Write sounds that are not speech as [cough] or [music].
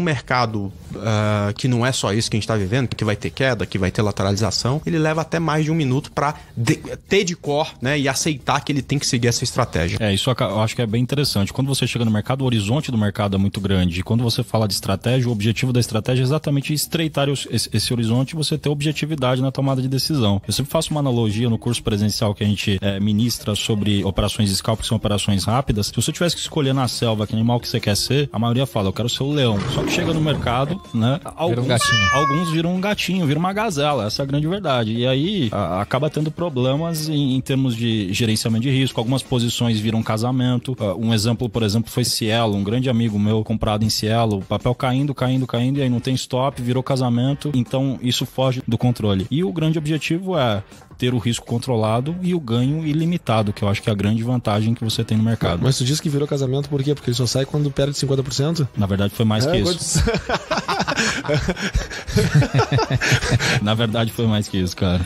um mercado uh, que não é só isso que a gente está vivendo, que vai ter queda, que vai ter lateralização, ele leva até mais de um minuto para ter de cor né, e aceitar que ele tem que seguir essa estratégia. É, isso eu acho que é bem interessante. Quando você chega no mercado, o horizonte do mercado é muito grande. E quando você fala de estratégia, o objetivo da estratégia é exatamente estreitar esse, horizonte e você ter objetividade na tomada de decisão. Eu sempre faço uma analogia no curso presencial que a gente é, ministra sobre operações scalp, que são operações rápidas. Se você tivesse que escolher na selva que animal que você quer ser, a maioria fala, eu quero ser o leão. Só que chega no mercado, né? Alguns, vira um alguns viram um gatinho, viram uma gazela, essa é a grande verdade. E aí a, acaba tendo problemas em, em, termos de gerenciamento de risco. Algumas posições viram casamento. Ah, um exemplo, por exemplo, foi Cielo, um grande amigo meu comprado em Cielo, o papel caindo, caindo, caindo, e aí não tem stop, virou casamento. Então isso foge do controle. E o grande objetivo é ter o risco controlado e o ganho ilimitado, que eu acho que é a grande vantagem que você tem no mercado. Mas tu disse que virou casamento por quê? Porque ele só sai quando perde 50%? Na verdade, foi mais é, que isso. [laughs] [laughs] Na verdade, foi mais que isso, cara.